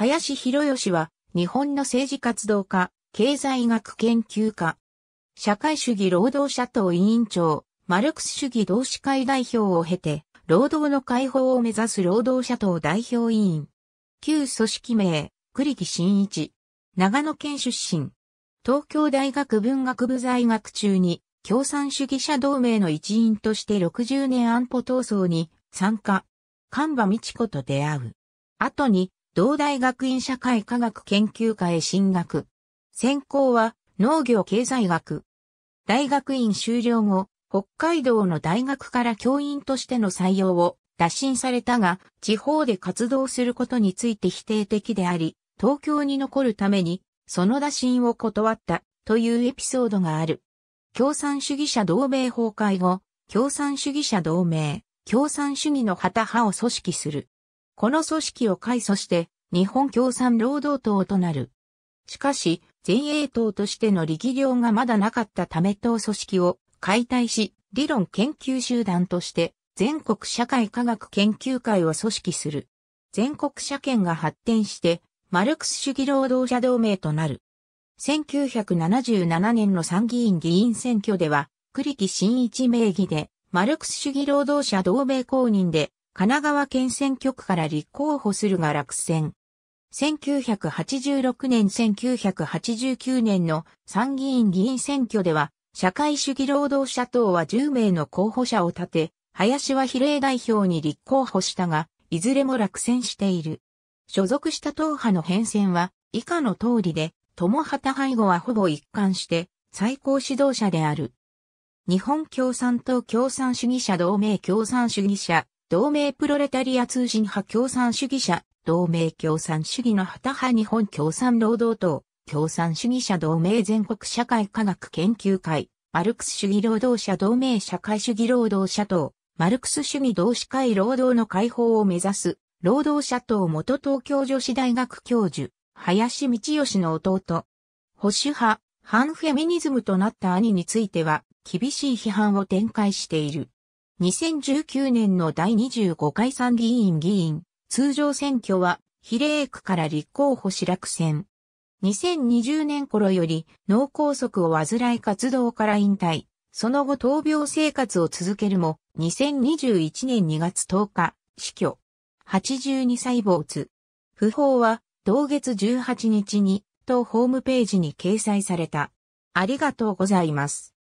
林博義は、日本の政治活動家、経済学研究家、社会主義労働者党委員長、マルクス主義同志会代表を経て、労働の解放を目指す労働者党代表委員。旧組織名、栗木真一。長野県出身。東京大学文学部在学中に、共産主義者同盟の一員として60年安保闘争に参加。神場美智子と出会う。後に、同大学院社会科学研究科へ進学。専攻は農業経済学。大学院修了後、北海道の大学から教員としての採用を打診されたが、地方で活動することについて否定的であり、東京に残るために、その打診を断ったというエピソードがある。共産主義者同盟崩壊後、共産主義者同盟、共産主義の旗派を組織する。この組織を改組して、日本共産労働党となる。しかし、前衛党としての力量がまだなかったため党組織を解体し、理論研究集団として全国社会科学研究会を組織する。全国社権が発展して、マルクス主義労働者同盟となる。1977年の参議院議員選挙では、栗木新一名義で、マルクス主義労働者同盟公認で、神奈川県選挙区から立候補するが落選。1986年1989年の参議院議員選挙では、社会主義労働者党は10名の候補者を立て、林は比例代表に立候補したが、いずれも落選している。所属した党派の変遷は以下の通りで、友畑背後はほぼ一貫して最高指導者である。日本共産党共産主義者同盟共産主義者同盟プロレタリア通信派共産主義者、同盟共産主義の旗派日本共産労働党、共産主義者同盟全国社会科学研究会、マルクス主義労働者同盟社会主義労働者党、マルクス主義同志会労働の解放を目指す、労働者党元東京女子大学教授、林道義の弟。保守派、反フェミニズムとなった兄については、厳しい批判を展開している。2019年の第25回参議院議員、通常選挙は、比例区から立候補し落選。2020年頃より脳梗塞を患い活動から引退、その後闘病生活を続けるも、2021年2月10日、死去。82歳没。訃報は、同月18日に、とホームページに掲載された。ありがとうございます。